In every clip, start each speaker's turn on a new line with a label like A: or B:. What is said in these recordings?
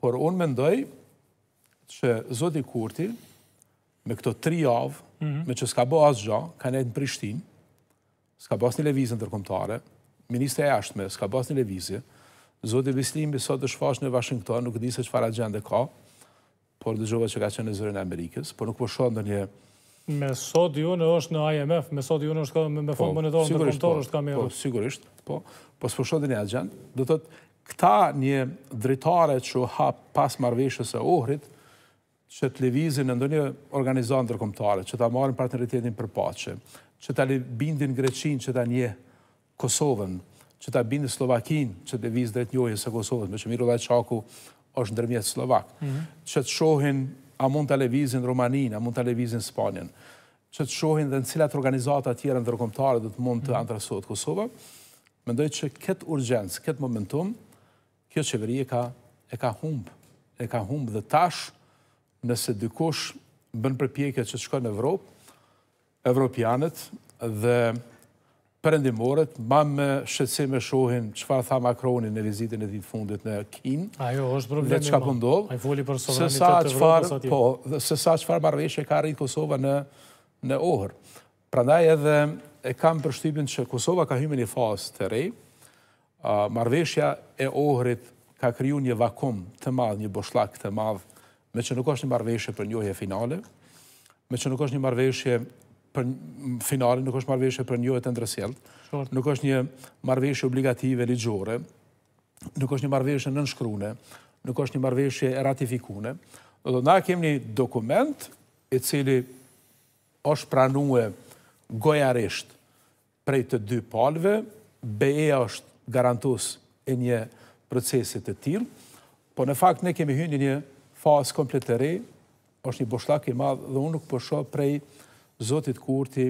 A: Por unë mendoj që Zoti Kurti, me këto tri javë, mhm. me që s'ka bo asë gjo, ka nejtë në Prishtinë, s'ka bo asë një levizën tërkomtare, ministre e s'ka bo asë një levizje, Zoti i sot është fashë në Washington, nuk di se që fara gjende ka, por dhe gjova që ka qenë në zërën e Amerikës, por nuk po shonë në një...
B: Me sot ju në është në IMF, me sot ju në është me po, fond monetarën të komptorë është ka me... Po,
A: sigurisht, po, po së po në një do tëtë këta një dritare që ha pas marveshës e ohrit, që të levizin në ndonjë organizantë ndërkomtare, që ta marrin partneritetin për pace, që ta bindin Greqin, që ta një Kosovën, që ta bindin Slovakin, që të levizin dret njojës e Kosovën, me që Miro dhe Qaku është ndërmjetë Slovak, mhm. që të shohin, a mund të levizin Romanin, a mund të levizin Spanien, që të shohin dhe në cilat organizatë atjera ndërkomtare dhe të mund të mhm. antrasohet Kosovë, mendoj që këtë urgjens, këtë momentum, kjo qeveri e ka, e ka humbë, e ka humbë dhe tash, nëse dykush bën përpjekje që të shkojnë në Evropë, Evropianët dhe përëndimorët, ma me shëtësi me shohin farë tha Makroni në vizitin e ditë fundit në Kin, Ajo, është problemi, dhe që ka pëndodhë, po voli për sovranitet të Po, se sa qëfar marveshe ka rritë Kosova në, në ohër. Prandaj edhe e kam përshtypin që Kosova ka hymen një fasë të rejë, marveshja e ohrit ka kryu një vakum të madhë, një boshlak të madhë, me që nuk është një marveshje për njohje finale, me që nuk është një marveshje për finale, nuk është marveshje për njohje të ndrësjelt, nuk është një marveshje obligative ligjore, nuk është një marveshje nënshkrune, nuk është një marveshje ratifikune. Dhe na kemë një dokument i cili është pranue gojarisht prej të dy palve, BE është garantus e një procesit të tilë, po në fakt ne kemi hyndi një fasë komplet të rejë, është një boshlak i madhë dhe unë nuk përsho po prej Zotit Kurti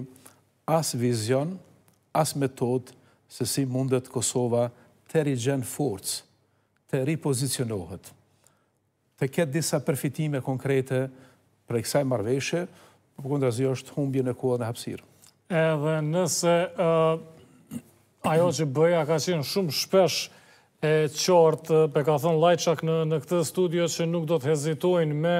A: asë vizion, asë metod se si mundet Kosova të rigjen forcë, të ripozicionohet, të ketë disa përfitime konkrete për e kësaj marveshe, po për këndra zi është humbje në kohë në hapsirë.
B: Edhe nëse Ajo që bëja ka qenë shumë shpesh e qartë, pe ka thënë lajqak në këtë studio që nuk do të hezitojnë me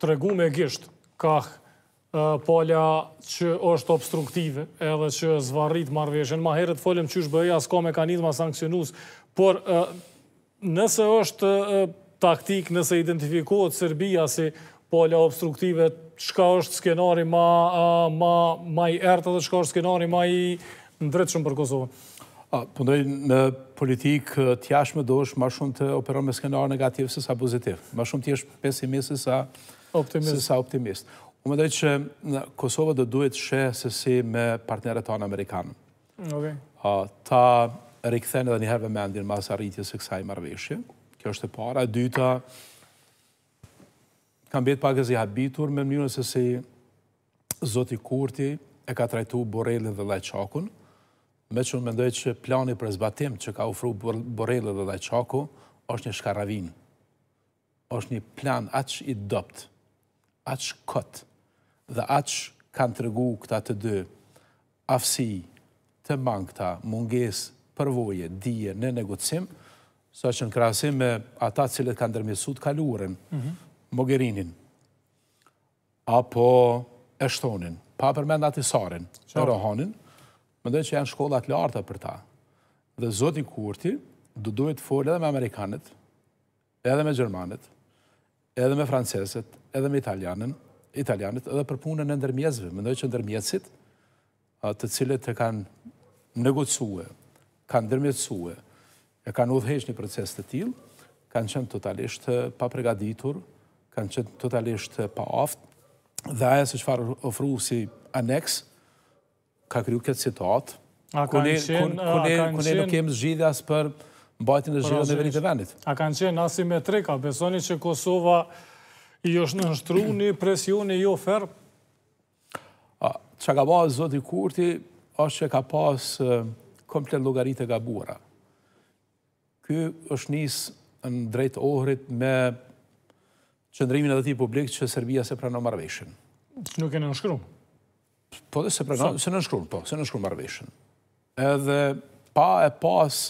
B: të regu me gishtë kakë polja që është obstruktive edhe që zvarrit marveshen. Ma herët folim që është bëja s'ka mekanizma sankcionus, por nëse është taktik nëse identifikohet Serbia si polja obstruktive, qka është skenari ma i ertë dhe qka është skenari ma i
A: në drejtë shumë për Kosovën? Pundoj, po në politikë të jashë me ma shumë të operon me skenarë negativë se sa pozitivë. Ma shumë të jeshë për optimist. se sa optimistë. U më drejtë që Kosovë dhe duhet shë se si me partnerët tonë Amerikanë. Ta rikëthen edhe njëherëve me ndinë mas arritjes e kësaj marveshje. Kjo është e para. A dyta, kam betë pak e zi habitur me mënyrën se si Zoti Kurti e ka trajtu Borelin dhe Lajqakun me që në mendoj që plani për zbatim që ka ufru Borrelli dhe Dajqaku është një shkaravin, është një plan aq i dopt, aq kot, dhe aq kanë të regu këta të dy afsi të mangëta munges përvoje, dije, në negocim, së që në krasim me ata cilët kanë dërmjësut kaluren, mhm. Mogherinin, apo Eshtonin, pa përmendat i Sarin, Rohanin, më dhe që janë shkollat larta për ta. Dhe Zotin Kurti du duhet të folë edhe me Amerikanët, edhe me Gjermanët, edhe me Franceset, edhe me Italianën, Italianët, edhe për punën e ndërmjezve. Më dhe që ndërmjezit, të cilët të kanë negocue, kanë ndërmjezue, e kanë udhejsh një proces të tilë, kanë qenë totalisht pa pregaditur, kanë qenë totalisht pa aftë, dhe aja se qëfar ofru si aneksë, ka kryu këtë situatë, kune nuk kemë zhjidhja për bajtën e zhjidhja në venit e vendit.
B: A kanë qenë asimetrika, besoni që Kosova i është në nështru një
A: presjoni, e jo ferë? Qa ka bazë zoti Kurti, është që ka pasë komplet logaritë e gabura. Ky është njësë në drejtë ohrit me qëndrimin e dhe ti publik që Serbia se pra në Nuk e në nëshkru? Po dhe se pregatë, se në shkrujnë, po, se në shkrujnë marveshën. Edhe pa e pas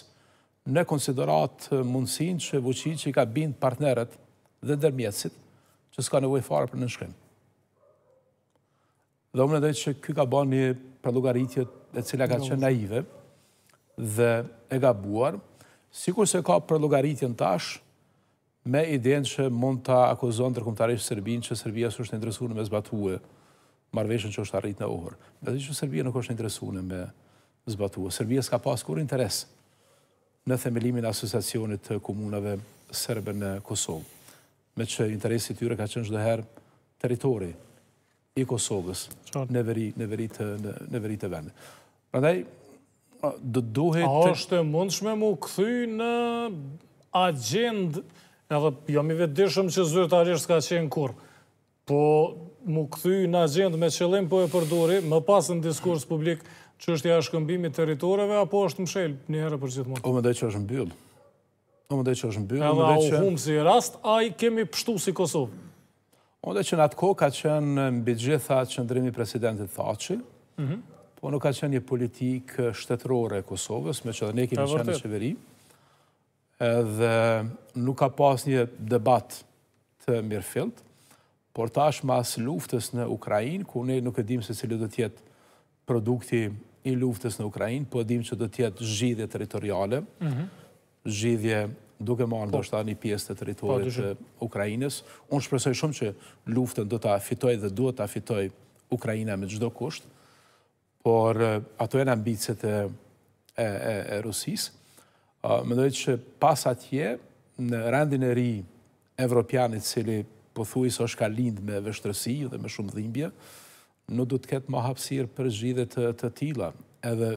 A: në konsiderat mundësin që vëqin që i ka bindë partneret dhe dërmjetësit, që s'ka nevoj farë për në shkrim. Dhe umë në dhejtë që ky ka ba një prelugaritje e cila ka qenë naive dhe e ga buar, sikur se ka prelugaritje tash, me idejnë që mund të akuzon të rëkumtarishë Serbinë që Serbia së është në interesur në me marveshën që është arrit në uhur. Dhe dhe që Serbia nuk është interesune me zbatua. Serbia s'ka pas kur interes në themelimin asosiacionit të komunave sërbe në Kosovë, me që interesit tyre ka qënë shdoherë teritori i Kosovës në veri të vendë. Rëndaj, dë duhet... A është mundshme mu këthy në
B: agendë, edhe jam i vetëdishëm që zërët arishtë ka qenë kur, po mu këthy në agendë me qëllim po e përdori, më pasë në diskurs publik që është ja shkëmbimi teritoreve, apo është mshelë një herë për gjithë mund?
A: O më dhe që është mbyllë. O më dhe që
B: është mbyllë. Edhe au humë
A: si rast, a i kemi pështu si Kosovë? O më dhe që në atë ka qenë mbi gjitha qëndrimi presidentit Thaci, mhm. po nuk ka qenë një politikë shtetërore e Kosovës, me që dhe ne kemi qenë në qeveri, edhe nuk ka pas një debat të mirë Por tash mas luftës në Ukrajin, ku ne nuk e dim se cilë do tjetë produkti i luftës në Ukrajin, po e dim që do tjetë zhjidhje teritoriale, mhm. zhjidhje duke ma po. në do shta një pjesë të teritorit po, të Ukrajinës. Unë shpresoj shumë që luftën do të afitoj dhe duhet të afitoj Ukrajina me gjdo kusht, por ato e në ambicet e Rusis. Mendoj që pas atje, në rendin e ri Evropianit, cili po thuj së është ka lind me vështërësi dhe me shumë dhimbje, nuk du të ketë ma hapsir për zhjidhe të tila, edhe